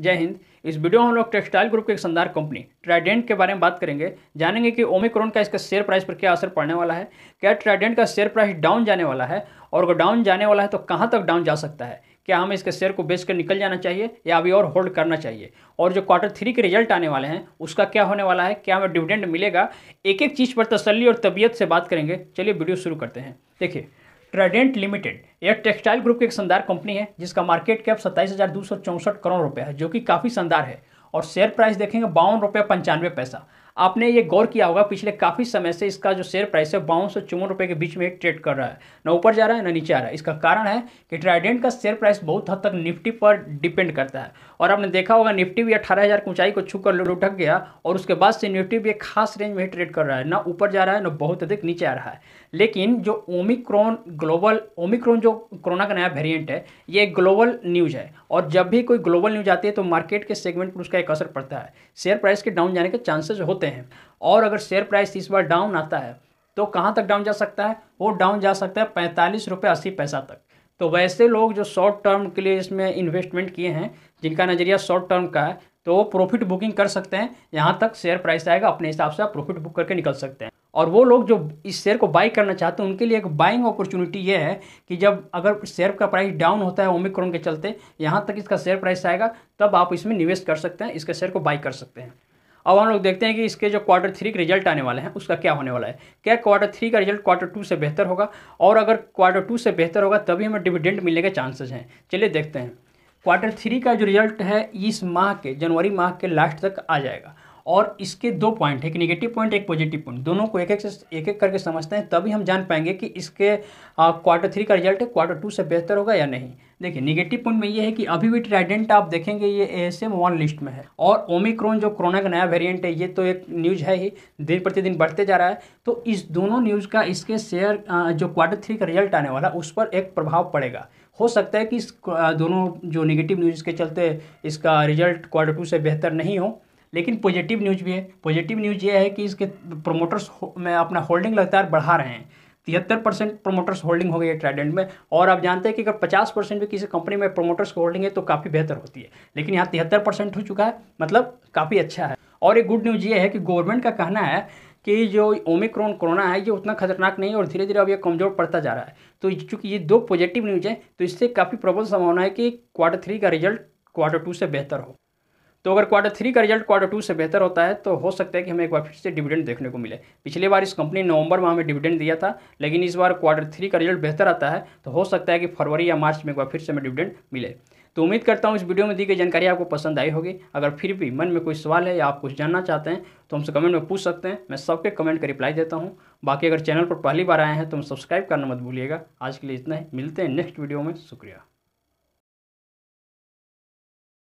जय हिंद इस वीडियो में हम लोग टेक्सटाइल ग्रुप की एक शानदार कंपनी ट्राइडेंट के बारे में बात करेंगे जानेंगे कि ओमिक्रॉन का इसका शेयर प्राइस पर क्या असर पड़ने वाला है क्या ट्राइडेंट का शेयर प्राइस डाउन जाने वाला है और अगर डाउन जाने वाला है तो कहाँ तक डाउन जा सकता है क्या हमें इसके शेयर को बेच निकल जाना चाहिए या अभी और होल्ड करना चाहिए और जो क्वार्टर थ्री के रिजल्ट आने वाले हैं उसका क्या होने वाला है क्या हमें डिविडेंड मिलेगा एक एक चीज़ पर तसली और तबीयत से बात करेंगे चलिए वीडियो शुरू करते हैं देखिए ट्रेडेंट लिमिटेड यह टेक्सटाइल ग्रुप की एक शानदार कंपनी है जिसका मार्केट कैप सत्ताईस हज़ार दो सौ चौंसठ करोड़ रुपया है जो कि काफ़ी शानदार है और शेयर प्राइस देखेंगे बावन रुपये पंचानवे पैसा आपने ये गौर किया होगा पिछले काफ़ी समय से इसका जो शेयर प्राइस है बावन सौ चौवन रुपये के बीच में ट्रेड कर रहा है ना ऊपर जा रहा है ना नीचे आ रहा है इसका कारण है कि ट्राइडेंट का शेयर प्राइस बहुत हद तक निफ्टी पर डिपेंड करता है और आपने देखा होगा निफ्टी भी अठारह हज़ार की ऊंचाई को छू कर लुढ़क गया और उसके बाद से निफ्टी भी एक खास रेंज में ट्रेड कर रहा है ना ऊपर जा रहा है ना बहुत अधिक नीचे आ रहा है लेकिन जो ओमिक्रॉन ग्लोबल ओमिक्रॉन जो कोरोना का नया वेरियंट है ये ग्लोबल न्यूज़ है और जब भी कोई ग्लोबल न्यूज़ आती है तो मार्केट के सेगमेंट पर उसका एक असर पड़ता है शेयर प्राइस के डाउन जाने के चांसेस होते होते हैं और अगर शेयर प्राइस इस बार डाउन आता है तो कहाँ तक डाउन जा सकता है वो डाउन जा सकता है पैंतालीस रुपये अस्सी पैसा तक तो वैसे लोग जो शॉर्ट टर्म के लिए इसमें इन्वेस्टमेंट किए हैं जिनका नज़रिया शॉर्ट टर्म का है तो वो प्रॉफिट बुकिंग कर सकते हैं यहाँ तक शेयर प्राइस आएगा अपने हिसाब से आप प्रॉफिट बुक करके निकल सकते हैं और वो लोग जो इस शेयर को बाई करना चाहते हैं उनके लिए एक बाइंग अपॉर्चुनिटी ये है कि जब अगर शेयर का प्राइस डाउन होता है ओमिक्रॉन के चलते यहाँ तक इसका शेयर प्राइस आएगा तब आप इसमें निवेश कर सकते हैं इसके शेयर को बाई कर सकते हैं अब हम लोग देखते हैं कि इसके जो क्वार्टर थ्री के रिजल्ट आने वाले हैं उसका क्या होने वाला है क्या क्वार्टर थ्री का रिजल्ट क्वार्टर टू से बेहतर होगा और अगर क्वार्टर टू से बेहतर होगा तभी हमें डिविडेंड मिलने के चांसेज हैं चलिए देखते हैं क्वार्टर थ्री का जो रिजल्ट है इस माह के जनवरी माह के लास्ट तक आ जाएगा और इसके दो पॉइंट एक नेगेटिव पॉइंट एक पॉजिटिव पॉइंट दोनों को एक एक से एक एक करके समझते हैं तभी हम जान पाएंगे कि इसके क्वार्टर थ्री का रिजल्ट क्वार्टर टू से बेहतर होगा या नहीं देखिए नेगेटिव पॉइंट में ये है कि अभी भी ट्राइडेंट आप देखेंगे ये A S M one list में है और ओमिक्रॉन जो कोरोना का नया वेरिएंट है ये तो एक न्यूज़ है ही दिन प्रतिदिन बढ़ते जा रहा है तो इस दोनों न्यूज़ का इसके शेयर जो क्वार्टर थ्री का रिजल्ट आने वाला उस पर एक प्रभाव पड़ेगा हो सकता है कि इस दोनों जो नेगेटिव न्यूज़ के चलते इसका रिजल्ट क्वार्टर टू से बेहतर नहीं हो लेकिन पॉजिटिव न्यूज़ भी है पॉजिटिव न्यूज़ ये है कि इसके प्रोमोटर्स में अपना होल्डिंग लगातार बढ़ा रहे हैं तिहत्तर परसेंट प्रोमोटर्स होल्डिंग हो गई है ट्राइडेंट में और आप जानते हैं कि अगर पचास परसेंट भी किसी कंपनी में प्रोमोटर्स की होल्डिंग है तो काफ़ी बेहतर होती है लेकिन यहाँ तिहत्तर परसेंट हो चुका है मतलब काफ़ी अच्छा है और एक गुड न्यूज़ ये है कि गवर्नमेंट का कहना है कि जो ओमिक्रॉन कोरोना है ये उतना खतरनाक नहीं है और धीरे धीरे अब ये कमज़ोर पड़ता जा रहा है तो चूंकि ये दो पॉजिटिव न्यूज़ हैं तो इससे काफ़ी प्रबल संभावना है कि क्वार्टर थ्री का रिजल्ट क्वार्टर टू से बेहतर हो तो अगर क्वार्टर थ्री का रिजल्ट क्वार्टर टू से बेहतर होता है तो हो सकता है कि हमें एक बार फिर से डिविडेंड देखने को मिले पिछले बार इस कंपनी ने नवंबर में हमें डिविडेंड दिया था लेकिन इस बार क्वार्टर थ्री का रिजल्ट बेहतर आता है तो हो सकता है कि फरवरी या मार्च में एक बार फिर से हमें डिविडेंड मिले तो उम्मीद करता हूँ इस वीडियो में दी गई जानकारी आपको पसंद आई होगी अगर फिर भी मन में कोई सवाल है या आप कुछ जानना चाहते हैं तो हमसे कमेंट में पूछ सकते हैं मैं सबके कमेंट का रिप्लाई देता हूँ बाकी अगर चैनल पर पहली बार आए हैं तो हम सब्सक्राइब करना मत भूलिएगा आज के लिए इतना ही मिलते हैं नेक्स्ट वीडियो में शुक्रिया